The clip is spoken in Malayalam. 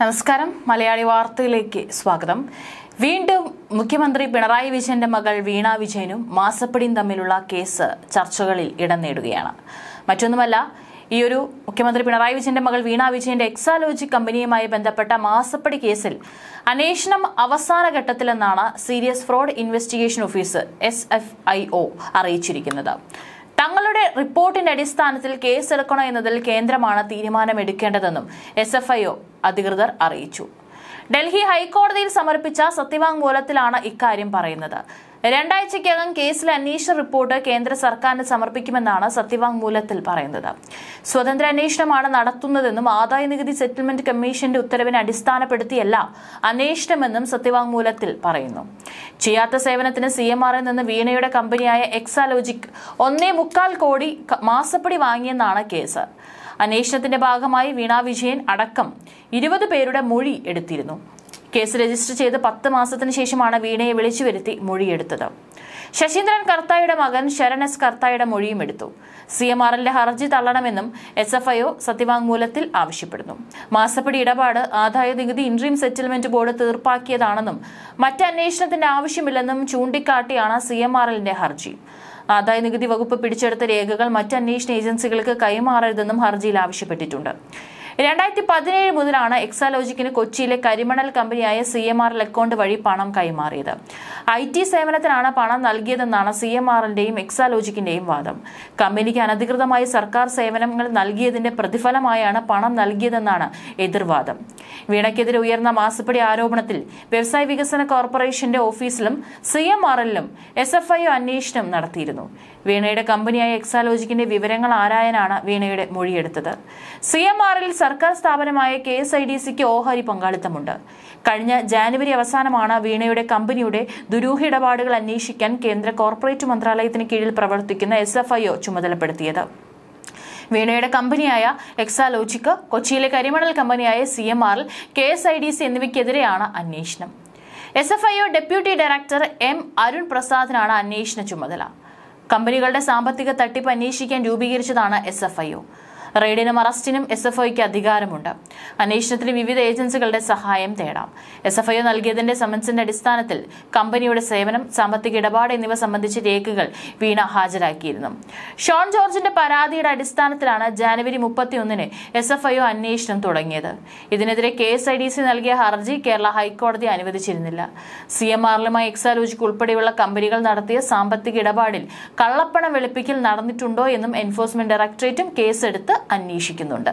നമസ്കാരം മലയാളി വാർത്തയിലേക്ക് സ്വാഗതം വീണ്ടും മുഖ്യമന്ത്രി പിണറായി വിജയന്റെ മകൾ വീണ വിജയനും മാസപ്പടിയും തമ്മിലുള്ള കേസ് ചർച്ചകളിൽ ഇടം നേടുകയാണ് മറ്റൊന്നുമല്ല ഈ ഒരു മുഖ്യമന്ത്രി പിണറായി വിജയന്റെ മകൾ വീണ വിജയന്റെ എക്സാലോജി കമ്പനിയുമായി ബന്ധപ്പെട്ട മാസപ്പടി കേസിൽ അന്വേഷണം അവസാന ഘട്ടത്തിലെന്നാണ് serious fraud investigation office S അറിയിച്ചിരിക്കുന്നത് തങ്ങളുടെ റിപ്പോർട്ടിന്റെ അടിസ്ഥാനത്തിൽ കേസെടുക്കണോ എന്നതിൽ കേന്ദ്രമാണ് തീരുമാനമെടുക്കേണ്ടതെന്നും എസ് എഫ് ഐ ഒ അധികൃതർ അറിയിച്ചു ഡൽഹി ഹൈക്കോടതിയിൽ സമർപ്പിച്ച സത്യവാങ്മൂലത്തിലാണ് ഇക്കാര്യം പറയുന്നത് രണ്ടാഴ്ചയ്ക്കകം കേസിലെ അന്വേഷണ റിപ്പോർട്ട് കേന്ദ്ര സർക്കാരിന് സമർപ്പിക്കുമെന്നാണ് സത്യവാങ്മൂലത്തിൽ പറയുന്നത് സ്വതന്ത്ര അന്വേഷണമാണ് നടത്തുന്നതെന്നും ആദായനികുതി സെറ്റിൽമെന്റ് കമ്മീഷന്റെ ഉത്തരവിനെ അടിസ്ഥാനപ്പെടുത്തിയല്ല അന്വേഷണമെന്നും സത്യവാങ്മൂലത്തിൽ പറയുന്നു ചെയ്യാത്ത സേവനത്തിന് സി എം ആറിൽ നിന്ന് വീണയുടെ കമ്പനിയായ എക്സാലോജിക് ഒന്നേ മുക്കാൽ കോടി മാസപ്പടി വാങ്ങിയെന്നാണ് കേസ് അന്വേഷണത്തിന്റെ ഭാഗമായി വീണാ വിജയൻ അടക്കം ഇരുപത് പേരുടെ മൊഴി എടുത്തിരുന്നു കേസ് രജിസ്റ്റർ ചെയ്ത് പത്ത് മാസത്തിന് ശേഷമാണ് വീണയെ വിളിച്ചു വരുത്തി മൊഴിയെടുത്തത് ശശീന്ദ്രൻ കർത്തായുടെ മകൻ ശരൺ എസ് കർത്തായുടെ മൊഴിയും എടുത്തു സി എം ആറിന്റെ ഹർജി തള്ളണമെന്നും എസ് എഫ് ഐഒ സത്യവാങ്മൂലത്തിൽ ആവശ്യപ്പെടുന്നു മാസപ്പടി ഇടപാട് ആദായ നികുതി ഇൻട്രീം സെറ്റിൽമെന്റ് ബോർഡ് തീർപ്പാക്കിയതാണെന്നും മറ്റ് അന്വേഷണത്തിന്റെ ആവശ്യമില്ലെന്നും ചൂണ്ടിക്കാട്ടിയാണ് സി എം ആറിന്റെ ഹർജി ആദായ നികുതി വകുപ്പ് പിടിച്ചെടുത്ത രേഖകൾ മറ്റ് അന്വേഷണ ഏജൻസികൾക്ക് കൈമാറരുതെന്നും ഹർജിയിൽ ആവശ്യപ്പെട്ടിട്ടുണ്ട് രണ്ടായിരത്തി പതിനേഴ് മുതലാണ് എക്സാലോജിക്കിന് കൊച്ചിയിലെ കരിമണൽ കമ്പനിയായ സി എം ആർ അക്കൗണ്ട് വഴി പണം കൈമാറിയത് ഐ ടി സേവനത്തിനാണ് പണം നൽകിയതെന്നാണ് സി എം ആറിന്റെയും എക്സാലോജിക്കിന്റെയും വാദം കമ്പനിക്ക് അനധികൃതമായി സർക്കാർ സേവനങ്ങൾ നൽകിയതിന്റെ പ്രതിഫലമായാണ് പണം നൽകിയതെന്നാണ് എതിർവാദം വീണയ്ക്കെതിരെ ഉയർന്ന മാസപ്പടി ആരോപണത്തിൽ വ്യവസായ വികസന കോർപ്പറേഷന്റെ ഓഫീസിലും സി എം ആറിലും എസ് എഫ് ഐ അന്വേഷണം നടത്തിയിരുന്നു വീണയുടെ കമ്പനിയായ എക്സാലോജിക്കിന്റെ വിവരങ്ങൾ ആരായനാണ് വീണയുടെ മൊഴിയെടുത്തത് സി എം ആറിൽ സർക്കാർ സ്ഥാപനമായ കെ എസ് ഐ ഡി സിക്ക് ഓഹരി പങ്കാളിത്തമുണ്ട് കഴിഞ്ഞ ജാനുവരി അവസാനമാണ് വീണയുടെ കമ്പനിയുടെ ദുരൂഹ ഇടപാടുകൾ അന്വേഷിക്കാൻ കേന്ദ്ര കോർപ്പറേറ്റ് മന്ത്രാലയത്തിന് കീഴിൽ പ്രവർത്തിക്കുന്ന എസ് എഫ് ഐ ഒ ചുമതലപ്പെടുത്തിയത് വീണയുടെ കമ്പനിയായ എക്സാലോജിക്ക് കൊച്ചിയിലെ കരിമണൽ കമ്പനിയായ സി എം ആറിൽ K S I D C എന്നിവയ്ക്കെതിരെയാണ് അന്വേഷണം S F I O deputy director M Arun പ്രസാദിനാണ് അന്വേഷണ ചുമതല കമ്പനികളുടെ സാമ്പത്തിക തട്ടിപ്പ് അന്വേഷിക്കാൻ രൂപീകരിച്ചതാണ് എസ് എഫ് ഐ ഒ റെയ്ഡിനും അറസ്റ്റിനും എസ് എഫ് ഐക്ക് അധികാരമുണ്ട് അന്വേഷണത്തിന് വിവിധ ഏജൻസികളുടെ സഹായം തേടാം എസ് എഫ് ഐ നൽകിയതിന്റെ സമൻസിന്റെ അടിസ്ഥാനത്തിൽ കമ്പനിയുടെ സേവനം സാമ്പത്തിക ഇടപാട് എന്നിവ സംബന്ധിച്ച രേഖകൾ വീണ ഹാജരാക്കിയിരുന്നു ഷോൺ ജോർജിന്റെ പരാതിയുടെ അടിസ്ഥാനത്തിലാണ് ജാനുവരി മുപ്പത്തിയൊന്നിന് എസ് എഫ് ഐ അന്വേഷണം തുടങ്ങിയത് ഇതിനെതിരെ K S I D C നൽകിയ ഹർജി കേരള ഹൈക്കോടതി അനുവദിച്ചിരുന്നില്ല സി എം ആറിലുമായി എക്സാലോജിക്ക് ഉൾപ്പെടെയുള്ള കമ്പനികൾ നടത്തിയ സാമ്പത്തിക ഇടപാടിൽ കള്ളപ്പണം വെളുപ്പിക്കൽ നടന്നിട്ടുണ്ടോ എന്നും എൻഫോഴ്സ്മെന്റ് ഡയറക്ടറേറ്റും കേസെടുത്ത് അന്വേഷിക്കുന്നുണ്ട്